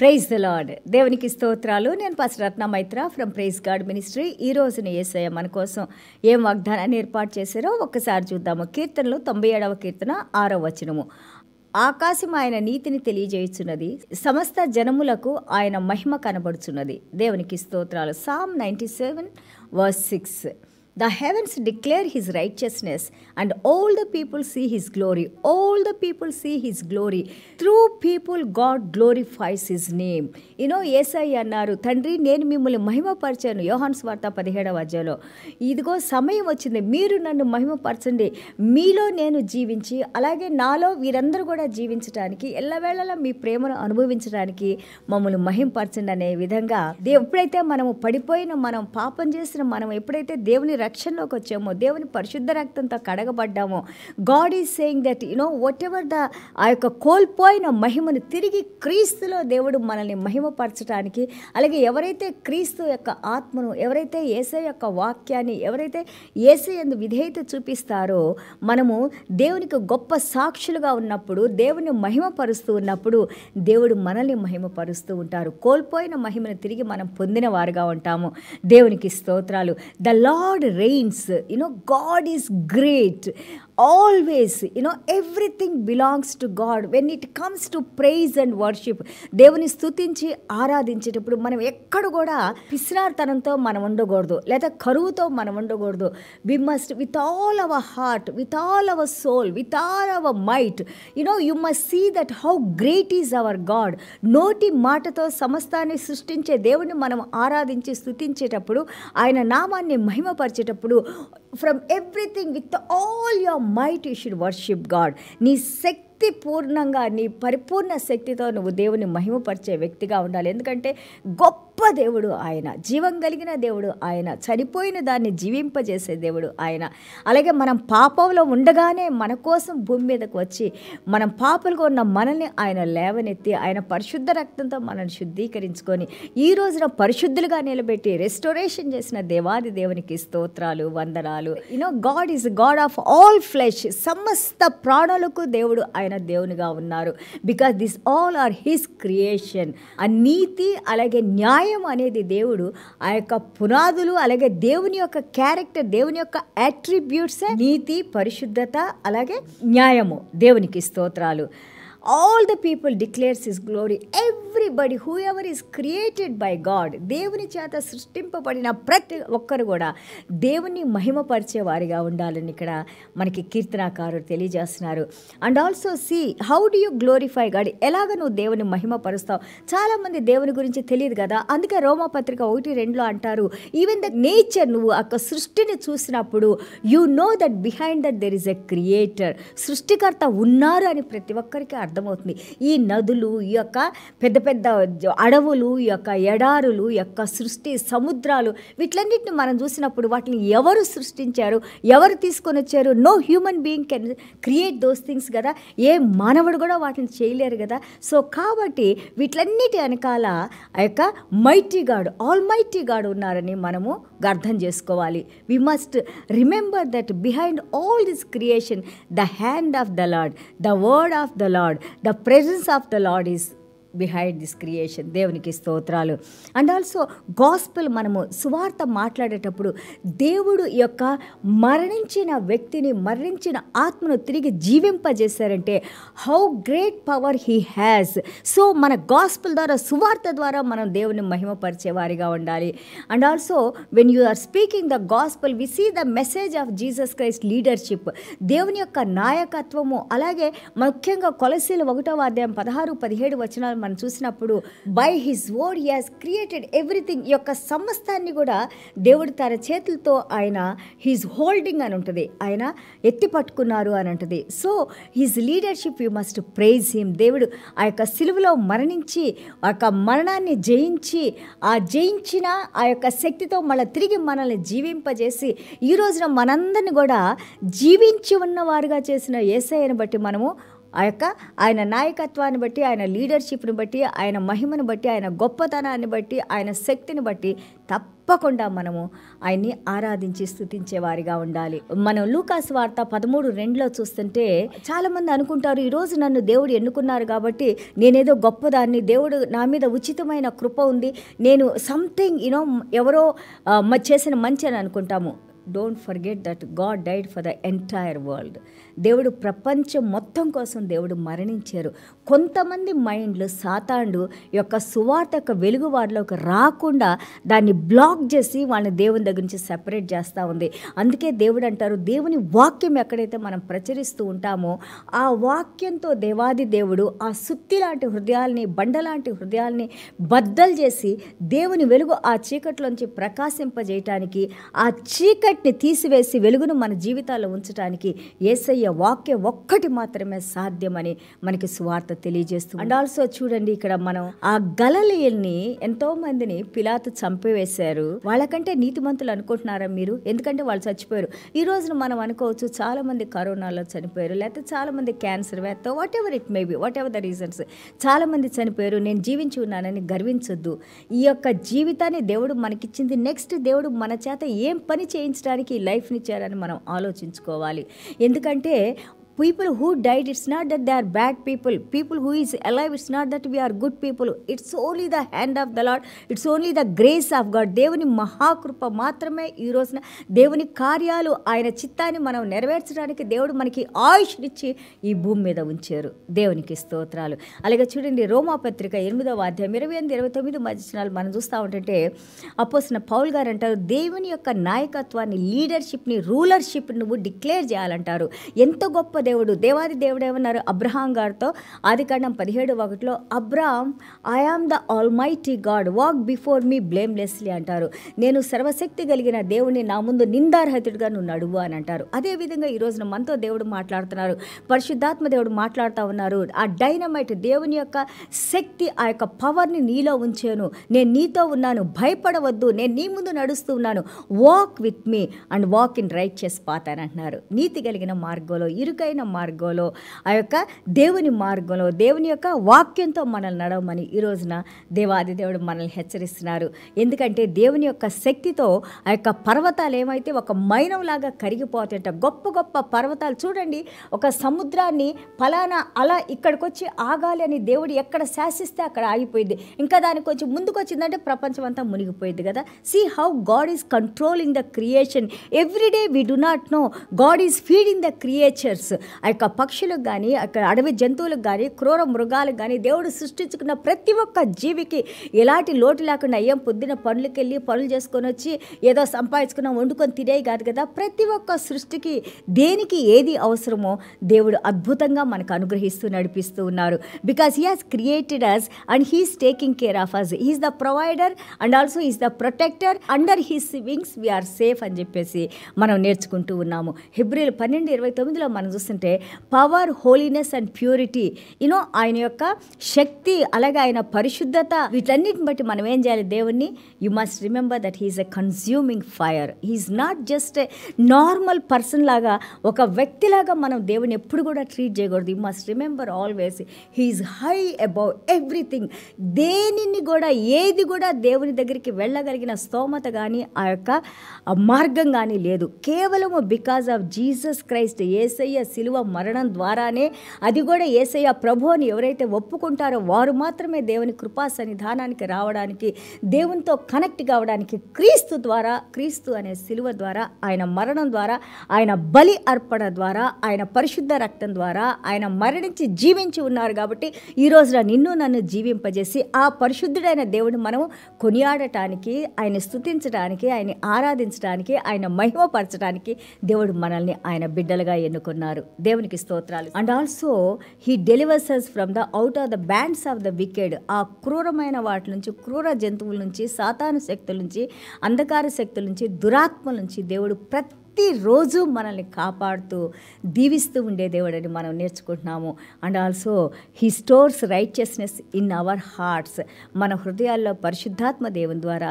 praise the lord దేవునికి స్తోత్రాలు నేను పాస్ Ratna Maitra from praise God ministry ఈ రోజున ఏసయ్య మన కోసం ఏం వాగ్దానాన్ని ఏర్పాటు చేశారో ఒక్కసారి చూద్దాము కీర్తనలు తొంభై ఏడవ కీర్తన ఆరో వచనము ఆకాశం ఆయన నీతిని తెలియజేయుచున్నది సమస్త జనములకు ఆయన మహిమ కనబడుచున్నది దేవునికి స్తోత్రాలు psalm ninety seven verse six the heavens declare his righteousness and all the people see his glory all the people see his glory through people God glorifies his name You ఏసై అన్నారు తండ్రి నేను మిమ్మల్ని మహిమపరిచాను యోహాన్స్ వార్త పదిహేడవ అధ్యాయంలో ఇదిగో సమయం వచ్చింది మీరు నన్ను మహిమపరచండి మీలో నేను జీవించి అలాగే నాలో వీరందరూ కూడా జీవించడానికి ఎల్లవేళలా మీ ప్రేమను అనుభవించడానికి మమ్మల్ని మహిమపరచండి అనే విధంగా ఎప్పుడైతే మనము పడిపోయిన మనం పాపం చేసిన మనం ఎప్పుడైతే దేవుని రక్షణలోకి వచ్చామో దేవుని పరిశుద్ధ రక్తంతో కడగబడ్డామో God is saying that you know whatever the ఆ యొక్క కోల్పోయిన మహిమను తిరిగి క్రీస్తులో దేవుడు మనల్ని మహిమపరచడానికి అలాగే ఎవరైతే క్రీస్తు యొక్క ఆత్మను ఎవరైతే ఏసే యొక్క వాక్యాన్ని ఎవరైతే ఏసే ఎందు విధేయత చూపిస్తారో మనము దేవునికి గొప్ప సాక్షులుగా ఉన్నప్పుడు దేవుని మహిమపరుస్తూ ఉన్నప్పుడు దేవుడు మనల్ని మహిమపరుస్తూ ఉంటారు కోల్పోయిన మహిమను తిరిగి మనం పొందిన వారుగా ఉంటాము దేవునికి స్తోత్రాలు the Lord reigns you know God is great always you know everything belongs to God when it comes to praise and worship దేవుని స్థుతించి ఆరాధించేటప్పుడు మనం ఎక్కడ కూడా పిసినార్తనంతో మనం ఉండకూడదు లేదా కరువుతో మనం ఉండకూడదు we must with all our heart with all our soul with all our might you know you must see that how great is our God నోటి మాటతో సమస్తాన్ని సృష్టించే దేవుని మనం ఆరాధించి స్థుతించేటప్పుడు ఆయన నామాన్ని మహిమపరిచే చేసేటప్పుడు from everything with all your might you should worship God నీ శక్తి శక్తి పూర్ణంగా నీ పరిపూర్ణ శక్తితో నువ్వు దేవుని మహిమపరిచే వ్యక్తిగా ఉండాలి ఎందుకంటే గొప్ప గొప్ప దేవుడు ఆయన జీవం కలిగిన దేవుడు ఆయన చనిపోయిన దాన్ని జీవింపజేసే దేవుడు ఆయన అలాగే మనం పాపంలో ఉండగానే మన కోసం భూమి మీదకు వచ్చి మనం పాపలుగా ఉన్న మనల్ని ఆయన లేవనెత్తి ఆయన పరిశుద్ధ రక్తంతో మనల్ని శుద్ధీకరించుకొని ఈ రోజున పరిశుద్ధులుగా నిలబెట్టి రెస్టోరేషన్ చేసిన దేవాది దేవునికి స్తోత్రాలు వందనాలు you know God is God of all flesh సమస్త ప్రాణులకు దేవుడు ఆయన ఆయన దేవునిగా ఉన్నారు because this all are his creation ఆ నీతి అలాగే న్యాయం అనేది దేవుడు ఆ యొక్క పునాదులు అలాగే దేవుని యొక్క క్యారెక్టర్ దేవుని యొక్క యాట్రిబ్యూట్స్ నీతి పరిశుద్ధత అలాగే న్యాయము దేవునికి స్తోత్రాలు all the people declares his glory everybody whoever is created by God దేవుని చేత సృష్టింపబడిన ప్రతి ఒక్కరు కూడా దేవుని మహిమపరిచేవారిగా ఉండాలని ఇక్కడ మనకి కీర్తనాకారుడు తెలియజేస్తున్నారు and also see how do you glorify God ఎలాగ నువ్వు దేవుని మహిమపరుస్తావు చాలామంది దేవుని గురించి తెలియదు కదా అందుకే రోమపత్రిక ఒకటి రెండులో అంటారు ఈవెన్ ద నేచర్ నువ్వు ఒక సృష్టిని చూసినప్పుడు you know that behind that there is a creator సృష్టికర్త ఉన్నారు అని ప్రతి ఒక్కరికి అర్థం అర్థమవుతుంది ఈ నదులు ఈ యొక్క పెద్ద పెద్ద అడవులు ఈ యొక్క ఎడారులు యొక్క సృష్టి సముద్రాలు వీటిలన్నింటిని మనం చూసినప్పుడు వాటిని ఎవరు సృష్టించారు ఎవరు తీసుకొని వచ్చారు no human being can create those things కదా ఏ మానవుడు కూడా వాటిని చేయలేరు కదా సో కాబట్టి వీటిలన్నిటి వెనకాల ఆ యొక్క మైటీ గాడు ఆల్ మైటీ గాడు ఉన్నారని మనము అర్థం చేసుకోవాలి we must remember that behind all this creation the hand of the Lord the word of the Lord the presence of the Lord is behind this creation దేవునికి స్తోత్రాలు అండ్ ఆల్సో గాస్పుల్ మనము సువార్త మాట్లాడేటప్పుడు దేవుడు యొక్క మరణించిన వ్యక్తిని మరణించిన ఆత్మను తిరిగి జీవింపజేశారంటే how great power he has so మన గాస్పుల్ ద్వారా సువార్త ద్వారా మనం దేవుని మహిమపరిచేవారిగా ఉండాలి and also when you are speaking the gospel we see the message of Jesus Christ leadership దేవుని యొక్క నాయకత్వము అలాగే ముఖ్యంగా కొలసీలు ఒకటవ అధ్యాయం పదహారు పదిహేడు వచనాలు మనం చూసినప్పుడు by his word has created everything యొక్క సమస్తాన్ని కూడా దేవుడు తన చేతులతో ఆయన హీజ్ హోల్డింగ్ అని ఉంటుంది ఆయన ఎత్తి పట్టుకున్నారు అని ఉంటుంది so his leadership you must praise him దేవుడు ఆ యొక్క సిలువలో మరణించి ఆ యొక్క మరణాన్ని జయించి ఆ జయించిన ఆ యొక్క శక్తితో మళ్ళీ తిరిగి మనల్ని జీవింపజేసి ఈ రోజున మనందరిని కూడా జీవించి ఉన్నవారుగా చేసిన ఏసఐని బట్టి మనము ఆ యొక్క ఆయన నాయకత్వాన్ని బట్టి ఆయన లీడర్షిప్ని బట్టి ఆయన మహిమను బట్టి ఆయన గొప్పతనాన్ని బట్టి ఆయన శక్తిని బట్టి తప్పకుండా మనము ఆయన్ని ఆరాధించి స్థుతించేవారిగా ఉండాలి మనం లూకాస్ వార్త పదమూడు రెండులో చూస్తుంటే చాలామంది అనుకుంటారు ఈరోజు నన్ను దేవుడు ఎన్నుకున్నారు కాబట్టి నేనేదో గొప్పదాన్ని దేవుడు నా మీద ఉచితమైన కృప ఉంది నేను సంథింగ్ యూనో ఎవరో చేసిన మంచి అని అనుకుంటాము don't forget that God died for the entire world దేవుడు ప్రపంచం మొత్తం కోసం దేవుడు మరణించారు కొంతమంది మైండ్లు సాతాండు యొక్క సువార్త యొక్క వెలుగు వారిలోకి రాకుండా దాన్ని బ్లాక్ చేసి వాళ్ళని దేవుని దగ్గర నుంచి సెపరేట్ చేస్తూ ఉంది అందుకే దేవుడు అంటారు దేవుని వాక్యం ఎక్కడైతే మనం ప్రచురిస్తూ ఉంటామో ఆ వాక్యంతో దేవాది దేవుడు ఆ సుత్తి లాంటి హృదయాల్ని బండలాంటి హృదయాల్ని బద్దలు చేసి దేవుని వెలుగు ఆ చీకట్లోంచి ప్రకాశింపజేయటానికి ఆ చీకటి చీకటిని తీసివేసి వెలుగును మన జీవితాల్లో ఉంచడానికి ఏసయ్య వాక్య ఒక్కటి మాత్రమే సాధ్యమని మనకి సువార్త తెలియజేస్తుంది అండ్ ఆల్సో చూడండి ఇక్కడ మనం ఆ గలలియల్ని ఎంతో మందిని పిలాతు చంపివేశారు వాళ్ళకంటే నీతిమంతులు అనుకుంటున్నారా మీరు ఎందుకంటే వాళ్ళు చచ్చిపోయారు ఈ రోజున మనం అనుకోవచ్చు చాలా మంది కరోనాలో చనిపోయారు లేకపోతే చాలా మంది క్యాన్సర్ వేస్తా whatever it may be whatever the reasons చాలా మంది చనిపోయారు నేను జీవించి ఉన్నానని గర్వించొద్దు ఈ యొక్క జీవితాన్ని దేవుడు మనకిచ్చింది నెక్స్ట్ దేవుడు మన చేత ఏం పని చేయించడం ఇష్టానికి లైఫ్నిచ్చారని మనం ఆలోచించుకోవాలి ఎందుకంటే people who died it's not that they are bad people people who is alive it's not that we good people it's only the hand of the the it's only the grace of God దేవుని మహాకృప మాత్రమే ఈ రోజున దేవుని కార్యాలు ఆయన చిత్తాన్ని మనం నెరవేర్చడానికి దేవుడు మనకి ఆయుష్నిచ్చి ఈ భూమి మీద ఉంచారు దేవునికి స్తోత్రాలు అలాగే చూడండి రోమాపత్రిక ఎనిమిదవ అధ్యాయం ఇరవై ఎనిమిది ఇరవై తొమ్మిది మధ్యనాలు మనం చూస్తూ ఉంటుంటే అపోసిన పౌల్ గారు అంటారు దేవుని యొక్క నాయకత్వాన్ని లీడర్షిప్ని రూలర్షిప్ నువ్వు డిక్లేర్ చేయాలంటారు ఎంత గొప్ప దేవుడు దేవాది దేవుడు ఏమన్నారు అబ్రహాం గారితో ఆదికాండం పదిహేడు ఒకటిలో Abraham I am the almighty God walk before me blamelessly అంటారు నేను సర్వశక్తి కలిగిన దేవుని నా ముందు నిందారహితుడిగా నువ్వు నడువు అని అంటారు అదేవిధంగా ఈరోజున మనతో దేవుడు మాట్లాడుతున్నారు పరిశుద్ధాత్మ దేవుడు మాట్లాడుతూ ఉన్నారు ఆ డైనమైట్ దేవుని యొక్క శక్తి ఆ యొక్క పవర్ని నీలో ఉంచాను నేను నీతో ఉన్నాను భయపడవద్దు నేను నీ ముందు నడుస్తూ ఉన్నాను walk with me and walk in right చేసి అని అంటున్నారు నీతి కలిగిన మార్గంలో ఇరుకైన సరైన మార్గంలో ఆ యొక్క దేవుని మార్గంలో దేవుని యొక్క వాక్యంతో మనల్ని నడవమని ఈ రోజున దేవాది దేవుడు మనల్ని హెచ్చరిస్తున్నారు ఎందుకంటే దేవుని యొక్క శక్తితో ఆ యొక్క పర్వతాలు ఏమైతే ఒక మైనంలాగా కరిగిపోతాయంట గొప్ప గొప్ప పర్వతాలు చూడండి ఒక సముద్రాన్ని ఫలానా అలా ఇక్కడికి వచ్చి ఆగాలి అని దేవుడు ఎక్కడ శాసిస్తే అక్కడ ఆగిపోయింది ఇంకా దానికి వచ్చి ముందుకు వచ్చిందంటే ప్రపంచం అంతా మునిగిపోయింది కదా see how God is controlling the creation everyday we do not know God is feeding the creatures ఆ యొక్క పక్షులకు కానీ అక్కడ అడవి జంతువులకు కానీ క్రూర మృగాలకు కానీ దేవుడు సృష్టించుకున్న ప్రతి ఒక్క జీవికి ఎలాంటి లోటు లేకుండా అయ్యం పొద్దున పనులకు వెళ్ళి పనులు చేసుకొని వచ్చి ఏదో సంపాదించుకున్నాం వండుకొని తినే కాదు కదా ప్రతి ఒక్క సృష్టికి దేనికి ఏది అవసరమో దేవుడు అద్భుతంగా మనకు అనుగ్రహిస్తూ నడిపిస్తూ ఉన్నారు because he has created us and he's taking care of us he's the provider and also is the protector under his wings we are safe అని చెప్పేసి మనం నేర్చుకుంటూ ఉన్నాము ఫిబ్రవరి పన్నెండు ఇరవై తొమ్మిదిలో మనం చూస్తున్న చూస్తుంటే power holiness and purity you know ఆయన యొక్క శక్తి అలాగే ఆయన పరిశుద్ధత వీటన్నిటిని బట్టి మనం ఏం చేయాలి దేవుణ్ణి you must remember that he is a consuming fire he is not just normal person లాగా ఒక వ్యక్తిలాగా మనం దేవుని ఎప్పుడు కూడా ట్రీట్ చేయకూడదు you must remember always he is high above everything దేనిని కూడా ఏది కూడా దేవుని దగ్గరికి వెళ్ళగలిగిన స్తోమత కానీ ఆ యొక్క మార్గం కానీ లేదు కేవలము బికాజ్ ఆఫ్ జీసస్ క్రైస్ట్ ఏసయ్య సిల్ సిలువ మరణం ద్వారానే అది కూడా ఏసయ్య ప్రభు అని ఎవరైతే ఒప్పుకుంటారో వారు మాత్రమే దేవుని కృపా సన్నిధానానికి రావడానికి దేవునితో కనెక్ట్ కావడానికి క్రీస్తు ద్వారా క్రీస్తు అనే సిలువ ద్వారా ఆయన మరణం ద్వారా ఆయన బలి అర్పణ ద్వారా ఆయన పరిశుద్ధ రక్తం ద్వారా ఆయన మరణించి జీవించి ఉన్నారు కాబట్టి ఈ రోజున నిన్ను నన్ను జీవింపజేసి ఆ పరిశుద్ధుడైన దేవుని మనము కొనియాడటానికి ఆయన స్థుతించడానికి ఆయన ఆరాధించడానికి ఆయన మహిమపరచడానికి దేవుడు మనల్ని ఆయన బిడ్డలుగా ఎన్నుకున్నారు దేవునికి స్తోత్రాలు and also he delivers us from the out of the bands of the wicked ఆ క్రూరమైన వాటి నుంచి క్రూర జంతువుల నుంచి సాతాను శక్తుల నుంచి అంధకార శక్తుల నుంచి దురాత్మ నుంచి దేవుడు ప్రతి ప్రతిరోజు మనల్ని కాపాడుతూ దీవిస్తూ ఉండే దేవుడని మనం నేర్చుకుంటున్నాము and also he stores righteousness in our hearts మన హృదయాల్లో పరిశుద్ధాత్మ దేవుని ద్వారా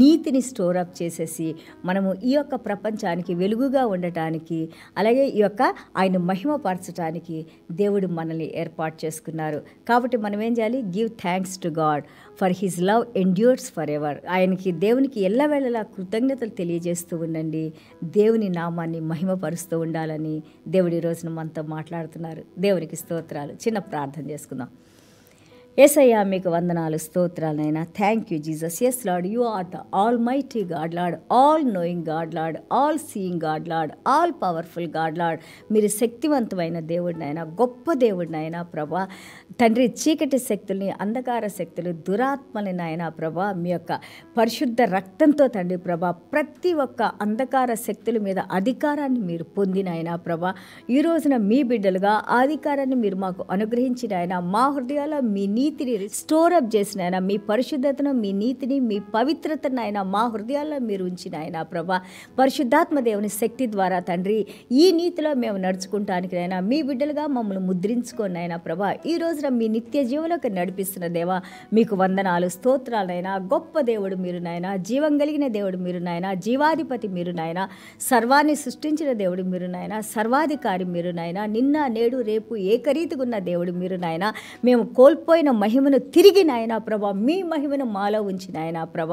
నీతిని స్టోర్ అప్ చేసేసి మనము ఈ యొక్క ప్రపంచానికి వెలుగుగా ఉండటానికి అలాగే ఈ యొక్క ఆయన మహిమపరచడానికి దేవుడు మనల్ని ఏర్పాటు చేసుకున్నారు కాబట్టి మనం ఏం చేయాలి give thanks to God for his love endures forever ఆయనకి దేవునికి ఎల్లవేళలా కృతజ్ఞతలు తెలియజేస్తూ ఉండండి దేవుని దేవుని నామాన్ని మహిమపరుస్తూ ఉండాలని దేవుడి రోజున మనతో మాట్లాడుతున్నారు దేవునికి స్తోత్రాలు చిన్న ప్రార్థన చేసుకుందాం అయ్యా మీకు వందనాలు స్తోత్రాలైనా thank you Jesus yes lord you are the almighty God lord all knowing God lord all seeing God lord all powerful God lord మీరు శక్తివంతమైన దేవుడినైనా గొప్ప దేవుడినైనా ప్రభా తండ్రి చీకటి శక్తుల్ని అంధకార శక్తులు దురాత్మని నాయన ప్రభా మీ యొక్క పరిశుద్ధ రక్తంతో తండ్రి ప్రభా ప్రతి ఒక్క అంధకార శక్తుల మీద అధికారాన్ని మీరు పొందినైనా ప్రభా ఈ రోజున మీ బిడ్డలుగా ఆ అధికారాన్ని మీరు మాకు అనుగ్రహించినైనా మా హృదయాల మీ నీతిని స్టోర్ అప్ చేసిన ఆయన మీ పరిశుద్ధతను మీ నీతిని మీ పవిత్రతను ఆయన మా హృదయాల్లో మీరు ఉంచిన ఆయన ప్రభా పరిశుద్ధాత్మ దేవుని శక్తి ద్వారా తండ్రి ఈ నీతిలో మేము నడుచుకుంటానికి అయినా మీ బిడ్డలుగా మమ్మల్ని ముద్రించుకొని అయినా ప్రభా ఈ రోజున మీ నిత్య జీవులకు నడిపిస్తున్న దేవ మీకు వందనాలు స్తోత్రాలైనా గొప్ప దేవుడు మీరు నాయన జీవం కలిగిన దేవుడు మీరు నాయన జీవాధిపతి మీరు నాయన సర్వాన్ని సృష్టించిన దేవుడు మీరు నాయన సర్వాధికారి మీరు నాయన నిన్న నేడు రేపు ఏకరీతిగా ఉన్న దేవుడు మీరు నాయన మేము కోల్పోయిన ఆయన మహిమను తిరిగి నాయన ప్రభ మీ మహిమను మాలో ఉంచి నాయన ప్రభ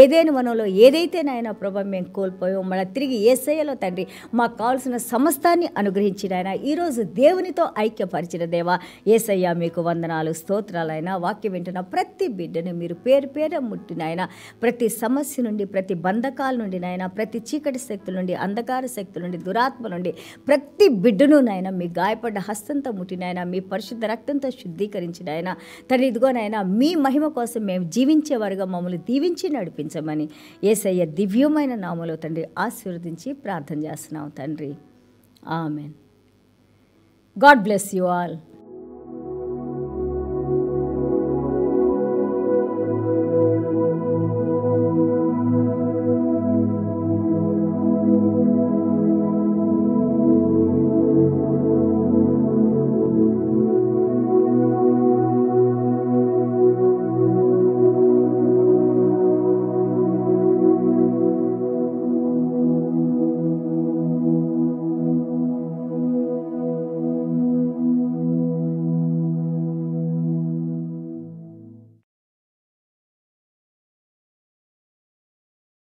ఏదైనా మనలో ఏదైతే నాయన ప్రభ మేము కోల్పోయాం మన తిరిగి ఏసయ్యలో తండ్రి మాకు కావాల్సిన సమస్తాన్ని అనుగ్రహించిన ఆయన ఈరోజు దేవునితో ఐక్యపరిచిన దేవా ఏసయ్య మీకు వందనాలు స్తోత్రాలైనా వాక్యం వింటున్న ప్రతి బిడ్డను మీరు పేరు పేర ముట్టినాయన ప్రతి సమస్య నుండి ప్రతి బంధకాల నుండి నాయన ప్రతి చీకటి శక్తుల నుండి అంధకార శక్తుల నుండి దురాత్మ నుండి ప్రతి బిడ్డను నాయన మీ గాయపడ్డ హస్తంతో ముట్టినాయన మీ పరిశుద్ధ రక్తంతో శుద్ధీకరించినాయన తను ఇదిగోనైనా మీ మహిమ కోసం మేము జీవించేవారుగా మమ్మల్ని దీవించి నడిపించమని ఏసయ్య దివ్యమైన నామలో తండ్రి ఆశీర్వదించి ప్రార్థన చేస్తున్నాం తండ్రి amen God bless you all